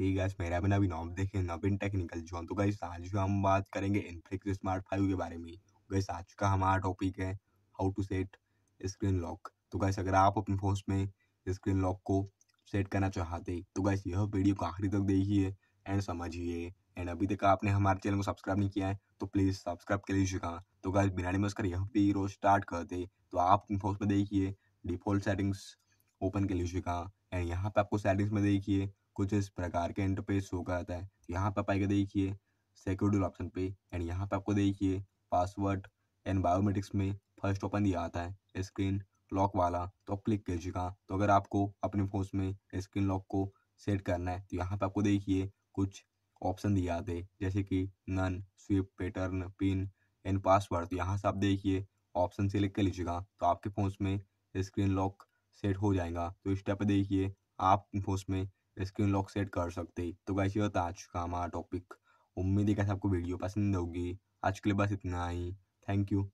हे gas मेरा बिना भी नॉम देखें नवीन टेक्निकल जो तो गैस आज हम बात करेंगे इनफ्लिक्स स्मार्ट फाइव के बारे में गैस आज का हमारा टॉपिक है how to set screen lock तो गैस अगर आप अपने फोन में स्क्रीन लॉक को सेट करना चाहते तो गैस यह वीडियो को आखिरी तक देखिए एंड समझिए एंड अभी तक आपने हमारे चैनल को सब्सक्राइब नहीं किया है तो प्लीज़ सब्सक्राइब कर लीजिएगा तो गैस बिना डिमस कर यह वीडियो स्टार्ट करते तो आप अपने फोन में देखिए डिफॉल्ट सेटिंग्स ओपन कर लीजिएगा एंड यहाँ पे आपको सेटिंग्स में देखिए कुछ इस प्रकार के इंटरफेस शो कराता है तो यहाँ पर आप आएगा देखिए सिक्योरिटी ऑप्शन पे एंड यहाँ पर आपको देखिए पासवर्ड एंड बायोमेट्रिक्स में फर्स्ट ओपन दिया आता है स्क्रीन लॉक वाला तो आप क्लिक कीजिएगा तो अगर आपको अपने फोन में स्क्रीन लॉक को सेट करना है तो यहाँ पर आपको देखिए कुछ ऑप्शन दिए आते हैं जैसे कि none swipe pattern pin and password तो यहाँ से आप देखिए ऑप्शन सेलेक्ट कर लीजिएगा तो आपके फोन में स्क्रीन लॉक सेट हो जाएगा तो इस टाइप पर देखिए आप फोन में स्क्रीन लॉक सेट कर सकते हैं तो कैसे होता आज का हमारा टॉपिक उम्मीद है कैसे आपको वीडियो पसंद होगी आज के लिए बस इतना ही थैंक यू